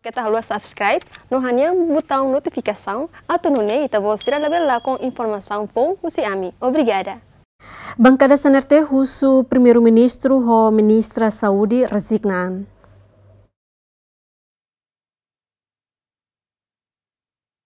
Kita harus subscribe no hanya botão notificação, atonone ita você lebih com informasi pun usi ami. Obrigada. Bangkada senarai khusus primeiro-ministro, Ho ministra Saudi resignan.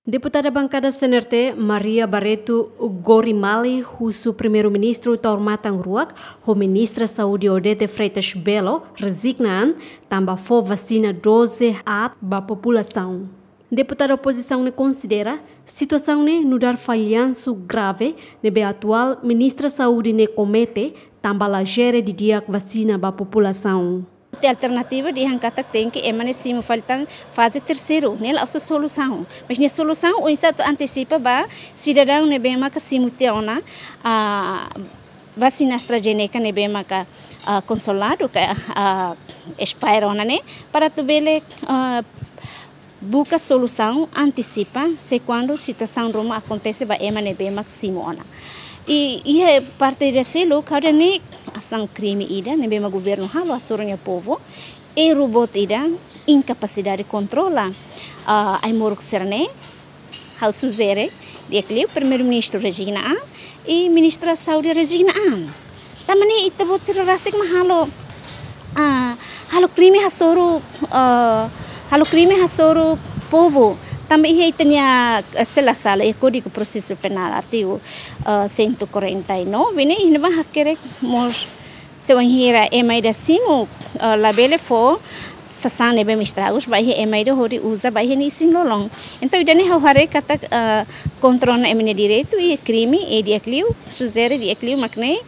Deputada bancada CNRT Maria Barreto Gorimali, husu primeiro-ministro Taurmatang Ruak, o ministra Saúde Odete Freitas Belo, resignan, tamba fo vacina 12 a ba população. Deputada oposição ne considera situação ne no dar falhanço grave ne be atual ministra Saúde ne comete tamba lagere de dia vacina ba população. a alternativa de Hankatak tem que emanecer faltam fase terceiro, né? A sua solução. Mas na solução, o Estado antecipa para cidadão ne né, bem maca simultânea a vacina AstraZeneca ne né, bem maca consolado que a esperona, né? Para tu a busca solução antecipa se quando situação rumo acontece vai emanecer né, maximona. Iya ia parte desse lugar ne asang krimi ida, ne bema governo halo asurnya povo, e robot ida incapacidade controla. Uh, ai moruk serne, hal suzere, dia kliu primeiro-ministro Regina e ministra Saudi Regina Tamani ita bot sir rasik mahalo. Uh, halo crime hasoro, uh, halo povo. Também aí tinha, eh, sei lá, sala, e código processo penal, artigo uh, eh, 149, né? E não vai querer, mas se eu enhira, é mais assim, o eh, labele for, sasan ebe mistragos bai he é emai do hori usa bai he nisin lolong então idane ha hare kata kontrol na emine direito e é crime e é diakliu suzere diakliu makne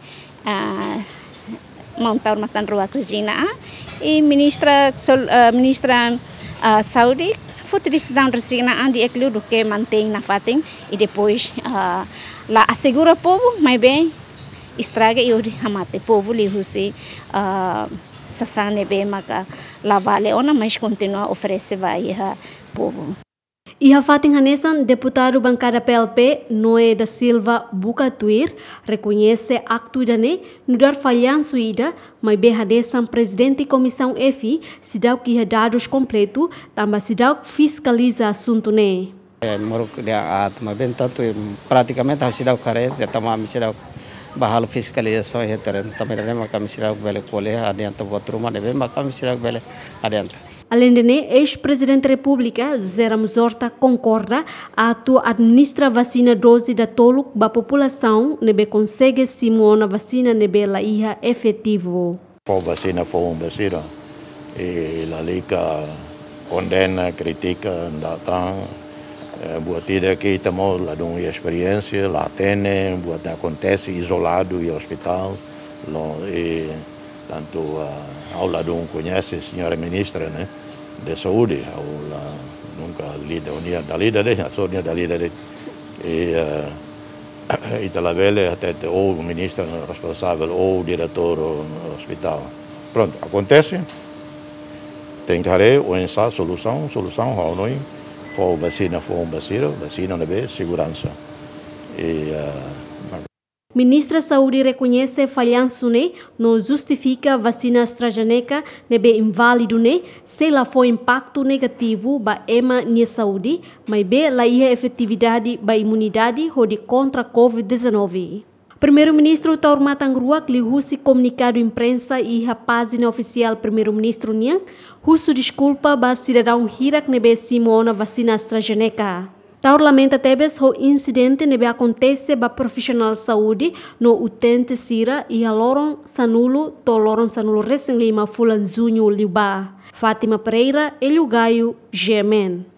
montar matan rua Cristina e ministra sol, ministra saúde fortalecição resina andi aquilo do que mantém na fatem e depois uh, ah, lá assegura o povo, mas bem estraga e ori hamate povo li husi uh, sasane bem maca lá vale ona mas continua a oferecer vai a ah, povo. I Hafatin Hanesan, deputado bancada PLP, Noé da Silva Bucatuir, reconhece acto jane no dar falhan suída, mas bem Hanesan, presidente comissão EFI, se dá que dados completo, também se dá fiscaliza assunto né. Moro dia at ma bem tanto eh, praticamente hal sidau kare dia tamam sidau bahal fiscalização e terem também terem makam sidau bele kole adianta buat rumah nebe makam sidau bele adianta. Além de né, ex-presidente da República, José Ramos Horta, concorda a atua administra vacina dose da tolo a população nebe né, consegue a vacina nebe né, la iha efetivo. Foi vacina, foi um vacina. E a lica condena, critica, ndatan, eh, buatida aqui estamos lá uma experiência, lá tem, acontece isolado e hospital, e tanto a eh, Aula um conhece a senhora ministra né, de saúde, Aula, nunca lida, Unia da Lida, né, a Sônia da Lida, né, e uh, até ou o ministro responsável ou o diretor do hospital. Pronto, acontece, tem que haver tentarei pensar solução, solução, ou não, for vacina, for vacina, vacina, né, segurança. E, uh, Ministra Saúde reconhece falhanço né? não justifica vacina AstraZeneca nebe inválido né? se ela for impacto negativo ba ema nia saúde, mas be la ia efetividade ba imunidade ou de contra COVID-19. Primeiro-ministro Taurma Tangruak lihusi comunicado imprensa e a página oficial primeiro-ministro Nian, russo desculpa ba cidadão Hirak nebe Simona vacina AstraZeneca. Taur lamenta tebes ho incidente nebe acontece ba profissional saúde no utente sira e a loron sanulo to loron sanulo recém lima fulanzunho liuba. Fátima Pereira, Elio Gaio, Gemen.